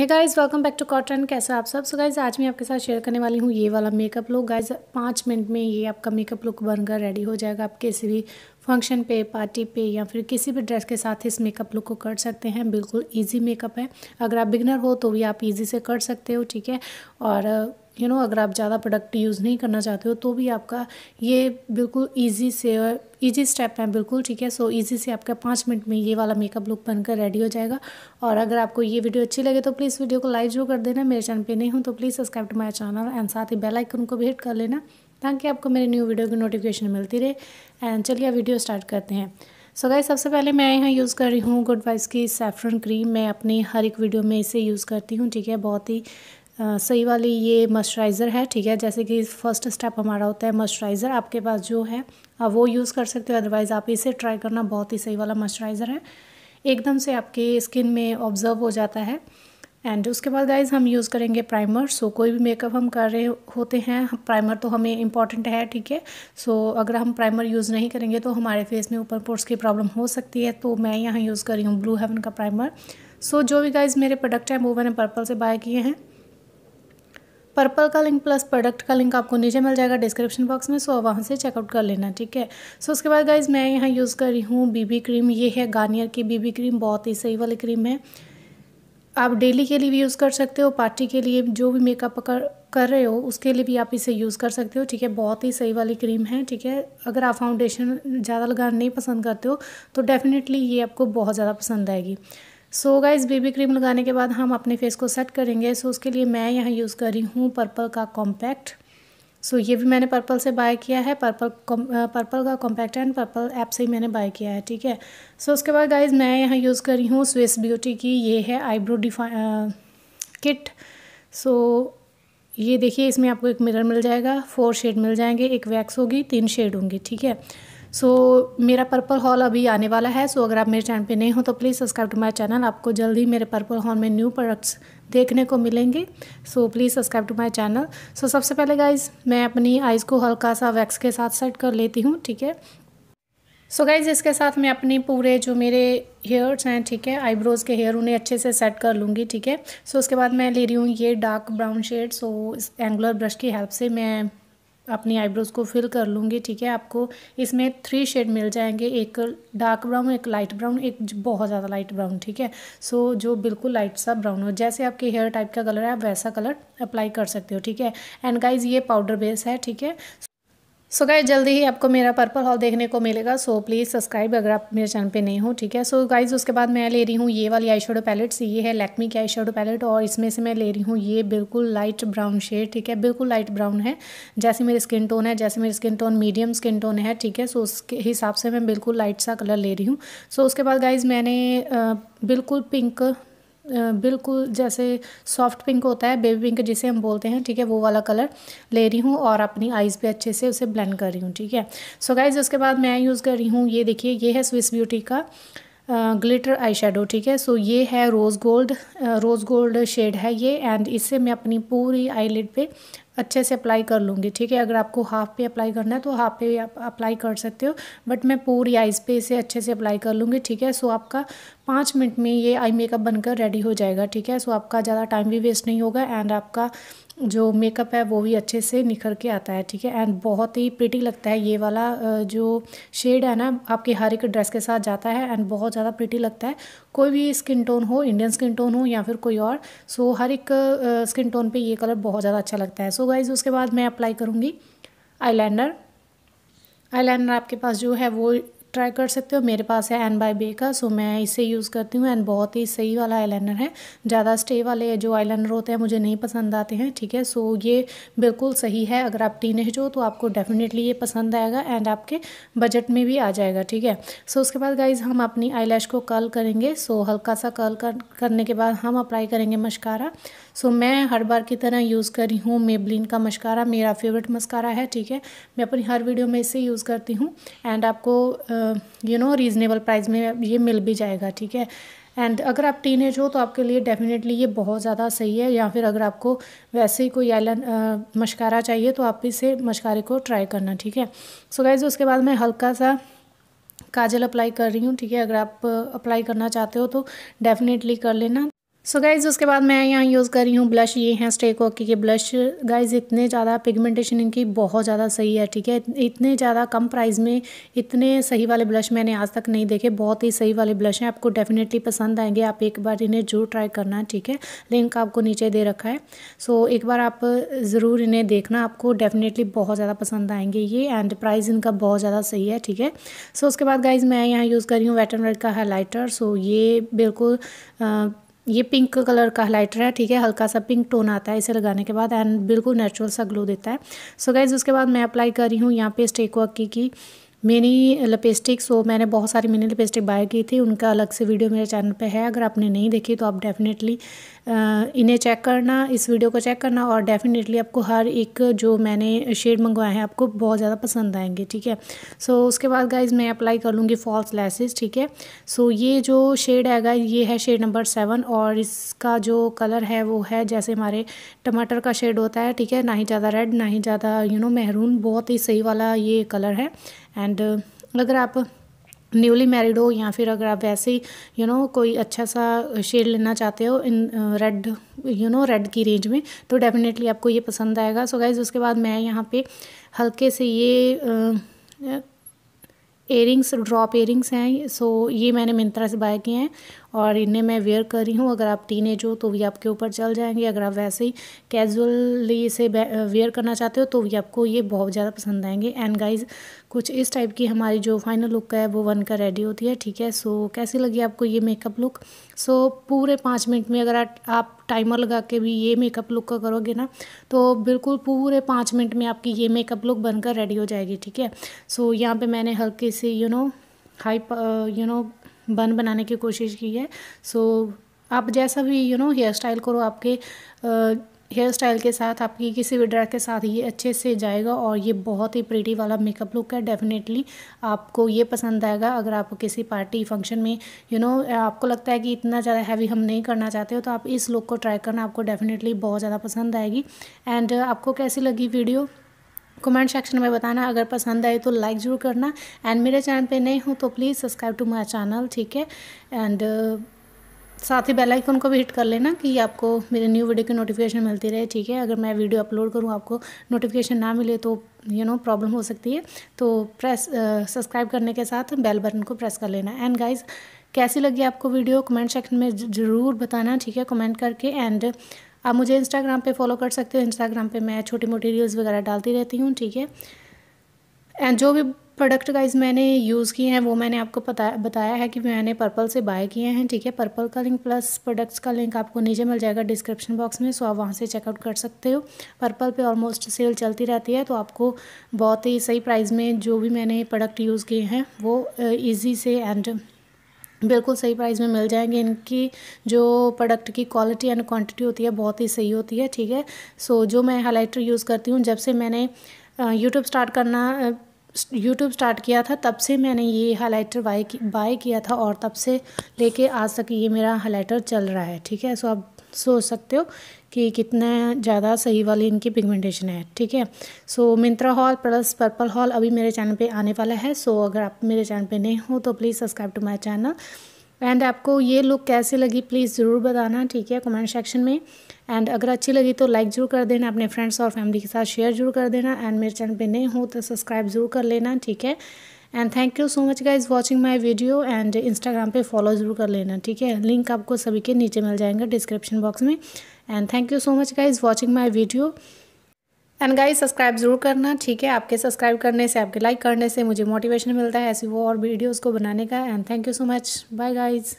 है guys welcome back to cotton कैसे आप सब सो गाइज आज मैं आपके साथ शेयर करने वाली हूँ ये वाला मेकअप लुक गाइज पाँच मिनट में ये आपका मेकअप लुक बनकर रेडी हो जाएगा आप किसी भी फंक्शन पे पार्टी पे या फिर किसी भी ड्रेस के साथ इस मेकअप लुक को कर सकते हैं बिल्कुल ईजी मेकअप है अगर आप बिगनर हो तो भी आप ईजी से कर सकते हो ठीक है और यू you नो know, अगर आप ज़्यादा प्रोडक्ट यूज़ नहीं करना चाहते हो तो भी आपका ये बिल्कुल ईजी से इजी स्टेप है बिल्कुल ठीक है सो ईजी से आपका पाँच मिनट में ये वाला मेकअप लुक बनकर रेडी हो जाएगा और अगर आपको ये वीडियो अच्छी लगे तो प्लीज़ वीडियो को लाइक जरूर कर देना मेरे चैनल पर नहीं हूँ तो please subscribe to my channel and साथ ही बेलाइकन को भी हिट कर लेना ताकि आपको मेरे न्यू वीडियो की नोटिफिकेशन मिलती रहे एंड चलिए वीडियो स्टार्ट करते हैं सो so गाइस सबसे पहले मैं यहाँ यूज़ कर रही हूँ गुड वाइस की सेफ्रन क्रीम मैं अपनी हर एक वीडियो में इसे यूज़ करती हूँ ठीक है बहुत ही आ, सही वाली ये मॉइस्चराइज़र है ठीक है जैसे कि फर्स्ट स्टेप हमारा होता है मॉइस्चराइज़र आपके पास जो है आप वो यूज़ कर सकते हो अदरवाइज़ आप इसे ट्राई करना बहुत ही सही वाला मॉइस्चराइज़र है एकदम से आपके स्किन में ऑब्जर्व हो जाता है एंड उसके बाद गाइज हम यूज़ करेंगे प्राइमर सो so, कोई भी मेकअप हम कर रहे होते हैं प्राइमर तो हमें इंपॉर्टेंट है ठीक है सो अगर हम प्राइमर यूज़ नहीं करेंगे तो हमारे फेस में ऊपर पोर्ट्स की प्रॉब्लम हो सकती है तो मैं यहाँ यूज़ कर रही हूँ ब्लू हेवन का प्राइमर सो so, जो भी गाइज मेरे प्रोडक्ट हैं वो मैंने पर्पल से बाय किए हैं पर्पल का लिंक प्लस प्रोडक्ट का लिंक आपको नीचे मिल जाएगा डिस्क्रिप्शन बॉक्स में सो so वहाँ से चेकआउट कर लेना ठीक है सो उसके बाद गाइज मैं यहाँ यूज़ कर रही हूँ बीबी क्रीम ये है गार्नियर की बीबी क्रीम बहुत ही सही वाली क्रीम है आप डेली के लिए भी यूज़ कर सकते हो पार्टी के लिए जो भी मेकअप कर कर रहे हो उसके लिए भी आप इसे यूज़ कर सकते हो ठीक है बहुत ही सही वाली क्रीम है ठीक है अगर आप फाउंडेशन ज़्यादा लगाना नहीं पसंद करते हो तो डेफिनेटली ये आपको बहुत ज़्यादा पसंद आएगी so so guys baby cream लगाने के बाद हम अपने फेस को सेट करेंगे सो so उसके लिए मैं यहाँ यूज़ कर रही हूँ पर्पल का कॉम्पैक्ट सो so, ये भी मैंने पर्पल से बाय किया है पर्पल पर्पल का कॉम्पैक्ट एंड पर्पल ऐप से ही मैंने बाय किया है ठीक है सो so, उसके बाद गाइज मैं यहाँ यूज़ कर रही हूँ स्विस ब्यूटी की ये है आईब्रो डिफा किट सो ये देखिए इसमें आपको एक मिरर मिल जाएगा फोर शेड मिल जाएंगे एक वैक्स होगी तीन शेड होंगे ठीक है सो so, मेरा पर्पल हॉल अभी आने वाला है सो so, अगर आप मेरे चैनल पे नहीं हो तो please subscribe to my channel आपको जल्दी मेरे पर्पल हॉल में न्यू प्रोडक्ट्स देखने को मिलेंगे so please subscribe to my channel so सबसे पहले गाइज मैं अपनी आइज़ को हल्का सा वैक्स के साथ सेट कर लेती हूँ ठीक है सो गाइज इसके साथ मैं अपने पूरे जो मेरे हेयर्स हैं ठीक है आईब्रोज़ के हेयर उन्हें अच्छे से सेट कर लूँगी ठीक है सो उसके बाद मैं ले रही हूँ ये डार्क ब्राउन शेड सो इस एंगुलर ब्रश की हेल्प से मैं अपनी आईब्रोज़ को फिल कर लूँगी ठीक है आपको इसमें थ्री शेड मिल जाएंगे एक डार्क ब्राउन एक लाइट ब्राउन एक बहुत ज़्यादा लाइट ब्राउन ठीक है सो जो बिल्कुल लाइट सा ब्राउन हो जैसे आपके हेयर टाइप का कलर है आप वैसा कलर अप्लाई कर सकते हो ठीक है एंड गाइज ये पाउडर बेस है ठीक है सो गाइज जल्दी ही आपको मेरा पर्पल हॉल देखने को मिलेगा सो प्लीज़ सब्सक्राइब अगर आप मेरे चैनल पे नहीं हो ठीक है सो so गाइज उसके बाद मैं ले रही हूँ ये वाली आई शेडो पैलेट्स ये है लैक्मी की आई शेडो पैलेट और इसमें से मैं ले रही हूँ ये बिल्कुल लाइट ब्राउन शेड ठीक है बिल्कुल लाइट ब्राउन है जैसे मेरी स्किन टोन है जैसे मेरी skin tone medium skin tone है ठीक है सो so उसके हिसाब से मैं बिल्कुल लाइट सा कलर ले रही हूँ सो so उसके बाद गाइज मैंने बिल्कुल पिंक बिल्कुल जैसे सॉफ्ट पिंक होता है बेबी पिंक जिसे हम बोलते हैं ठीक है वो वाला कलर ले रही हूँ और अपनी आइज़ पे अच्छे से उसे ब्लेंड कर रही हूँ ठीक है सो so गाइज उसके बाद मैं यूज़ कर रही हूँ ये देखिए ये है स्विस ब्यूटी का ग्लिटर आई शेडो ठीक है सो ये है rose gold rose gold shade है ये एंड इससे मैं अपनी पूरी आई लिड पर अच्छे से अप्लाई कर लूँगी ठीक है अगर आपको हाफ पे अप्लाई करना है तो हाफ पे आप अप्लाई कर सकते हो बट मैं पूरी आइज़ पे इसे अच्छे से अप्लाई कर लूँगी ठीक है सो आपका पाँच मिनट में ये आई मेकअप बनकर रेडी हो जाएगा ठीक है सो आपका ज़्यादा टाइम भी वेस्ट नहीं होगा एंड आपका जो मेकअप है वो भी अच्छे से निखर के आता है ठीक है एंड बहुत ही प्रिटी लगता है ये वाला जो शेड है ना आपके हर एक ड्रेस के साथ जाता है एंड बहुत ज़्यादा प्रिटी लगता है कोई भी स्किन टोन हो इंडियन स्किन टोन हो या फिर कोई और सो हर एक स्किन टोन पे ये कलर बहुत ज़्यादा अच्छा लगता है सो गाइज उसके बाद मैं अप्लाई करूँगी आई आईलाइनर आपके पास जो है वो ट्राई कर सकते हो मेरे पास है एन बाय बे का सो मैं इसे यूज़ करती हूँ एंड बहुत ही सही वाला आईलाइनर है ज़्यादा स्टे वाले जो आईलाइनर होते हैं मुझे नहीं पसंद आते हैं ठीक है सो ये बिल्कुल सही है अगर आप टीन हो तो आपको डेफिनेटली ये पसंद आएगा एंड आपके बजट में भी आ जाएगा ठीक है सो उसके बाद गाइज हम अपनी आई को कर्ल करेंगे सो हल्का सा कर्ल कर, करने के बाद हम अप्लाई करेंगे मशकारा सो मैं हर बार की तरह यूज़ कर रही हूँ मेबलिन का मस्कारा मेरा फेवरेट मस्कारा है ठीक है मैं अपनी हर वीडियो में इसे यूज़ करती हूँ एंड आपको यू नो रीज़नेबल प्राइस में ये मिल भी जाएगा ठीक है एंड अगर आप टीन एज हो तो आपके लिए डेफिनेटली ये बहुत ज़्यादा सही है या फिर अगर आपको वैसे ही कोई आइलन मशकारा चाहिए तो आप इसे मशकारे को ट्राई करना ठीक है सो गाइज उसके बाद मैं हल्का सा काजल अप्लाई कर रही हूँ ठीक है अगर आप अप्लाई करना चाहते हो तो डेफिनेटली कर लेना सो so गाइज़ उसके बाद मैं यहाँ यूज़ कर रही हूँ ब्लश ये हैं स्टेक वॉकी के ब्लश गाइज़ इतने ज़्यादा पिगमेंटेशन इनकी बहुत ज़्यादा सही है ठीक है इतने ज़्यादा कम प्राइस में इतने सही वाले ब्लश मैंने आज तक नहीं देखे बहुत ही सही वाले ब्लश हैं आपको डेफिनेटली पसंद आएंगे आप एक बार इन्हें जरूर ट्राई करना ठीक है लिंक आपको नीचे दे रखा है सो so, एक बार आप ज़रूर इन्हें देखना आपको डेफिनेटली बहुत ज़्यादा पसंद आएंगे ये एंड प्राइस इनका बहुत ज़्यादा सही है ठीक है सो उसके बाद गाइज़ मैं यहाँ यूज़ कर रही हूँ वेट एंड का हाईलाइटर सो ये बिल्कुल ये पिंक कलर का हाइलाइटर है ठीक है हल्का सा पिंक टोन आता है इसे लगाने के बाद एंड बिल्कुल नेचुरल सा ग्लो देता है सो so गाइज उसके बाद मैं अप्लाई कर रही हूँ यहाँ पे स्टेक वर्क की, की मिनी लिपस्टिक सो मैंने बहुत सारी मिनी लिपस्टिक बाय की थी उनका अलग से वीडियो मेरे चैनल पे है अगर आपने नहीं देखी तो आप डेफिनेटली इन्हें चेक करना इस वीडियो को चेक करना और डेफिनेटली आपको हर एक जो मैंने शेड मंगवाए हैं आपको बहुत ज़्यादा पसंद आएंगे ठीक है सो so, उसके बाद गाइज मैं अप्लाई कर लूँगी फॉल्स लेसेज ठीक है सो ये जो शेड है गाइज ये है शेड नंबर सेवन और इसका जो कलर है वो है जैसे हमारे टमाटर का शेड होता है ठीक है ना ही ज़्यादा रेड ना ही ज़्यादा यू नो महरून बहुत ही सही वाला ये कलर है एंड uh, अगर आप न्यूली मैरिड हो या फिर अगर आप वैसे ही यू नो कोई अच्छा सा शेड लेना चाहते हो in red you know red की रेंज में तो डेफिनेटली आपको ये पसंद आएगा सो so गाइज उसके बाद मैं यहाँ पे हल्के से ये एयरिंग्स ड्रॉप एयरिंग्स हैं सो so ये मैंने मिंत्रा से बाय किए हैं और इन्हें मैं वेयर कर रही हूँ अगर आप टीन हो तो भी आपके ऊपर चल जाएंगे अगर आप वैसे ही कैजुअली इसे वेयर करना चाहते हो तो भी आपको ये बहुत ज़्यादा पसंद आएंगे एंड गाइज कुछ इस टाइप की हमारी जो फाइनल लुक है वो वन का रेडी होती है ठीक है सो कैसी लगी आपको ये मेकअप लुक सो पूरे पाँच मिनट में अगर आप टाइमर लगा के भी ये मेकअप लुक का करोगे ना तो बिल्कुल पूरे पाँच मिनट में आपकी ये मेकअप लुक बनकर रेडी हो जाएगी ठीक है सो यहाँ पे मैंने हल्के से you know high you know bun बनाने की कोशिश की है सो आप जैसा भी यू नो हेयर स्टाइल करो आपके हेयर स्टाइल के साथ आपकी किसी भी ड्रेस के साथ ये अच्छे से जाएगा और ये बहुत ही प्रीटी वाला मेकअप लुक है डेफिनेटली आपको ये पसंद आएगा अगर आप किसी पार्टी फंक्शन में यू you नो know, आपको लगता है कि इतना ज़्यादा हैवी हम नहीं करना चाहते हो तो आप इस लुक को ट्राई करना आपको डेफिनेटली बहुत ज़्यादा पसंद आएगी एंड आपको कैसी लगी वीडियो कमेंट सेक्शन में बताना अगर पसंद आए तो लाइक ज़रूर करना एंड मेरे चैनल पे नए हो तो please subscribe to my channel ठीक है एंड uh, साथ ही बेल आइकन को भी हिट कर लेना कि आपको मेरे न्यू वीडियो की नोटिफिकेशन मिलती रहे ठीक है अगर मैं वीडियो अपलोड करूँ आपको नोटिफिकेशन ना मिले तो यू नो प्रॉब्लम हो सकती है तो प्रेस सब्सक्राइब uh, करने के साथ बेल बटन को प्रेस कर लेना एंड गाइज़ कैसी लगी आपको वीडियो कमेंट सेक्शन में ज़रूर बताना ठीक है कमेंट करके एंड आप मुझे इंस्टाग्राम पे फॉलो कर सकते हो इंस्टाग्राम पे मैं छोटी मोटी रील्स वगैरह डालती रहती हूँ ठीक है एंड जो भी प्रोडक्ट गाइज मैंने यूज़ किए हैं वो मैंने आपको पता बताया है कि मैंने पर्पल से बाय किए हैं ठीक है पर्पल का लिंक प्लस प्रोडक्ट्स का लिंक आपको नीचे मिल जाएगा डिस्क्रिप्शन बॉक्स में सो आप वहाँ से चेकआउट कर सकते हो पर्पल पे ऑलमोस्ट सेल चलती रहती है तो आपको बहुत ही सही प्राइस में जो भी मैंने प्रोडक्ट यूज़ किए हैं वो ईजी से एंड बिल्कुल सही प्राइस में मिल जाएंगे इनकी जो प्रोडक्ट की क्वालिटी एंड क्वांटिटी होती है बहुत ही सही होती है ठीक है सो so, जो मैं हाइलाइटर यूज़ करती हूँ जब से मैंने यूट्यूब स्टार्ट करना यूट्यूब स्टार्ट किया था तब से मैंने ये हाइलाइटर बाय बाय किया था और तब से लेके आज तक ये मेरा हाइलाइटर चल रहा है ठीक है सो so, अब सोच सकते हो कि कितना ज़्यादा सही वाली इनकी पिगमेंटेशन है ठीक है so Myntra haul plus purple haul अभी मेरे चैनल पे आने वाला है सो so, अगर आप मेरे चैनल पे नहीं हो तो please subscribe to my channel and आपको ये लुक कैसे लगी प्लीज़ ज़रूर बताना ठीक है कमेंट सेक्शन में एंड अगर अच्छी लगी तो लाइक ज़रूर कर देना अपने फ्रेंड्स और फैमिली के साथ शेयर जरूर कर देना एंड मेरे चैनल पर नहीं हो तो सब्सक्राइब ज़रूर कर लेना ठीक है and thank you so much guys watching my video and Instagram पे फॉलो ज़रूर कर लेना ठीक है लिंक आपको सभी के नीचे मिल जाएंगे डिस्क्रिप्शन बॉक्स में and thank you so much guys watching my video and guys subscribe ज़रूर करना ठीक है आपके सब्सक्राइब करने से आपके लाइक करने से मुझे मोटिवेशन मिलता है ऐसी वो और वीडियोज़ को बनाने का and thank you so much bye guys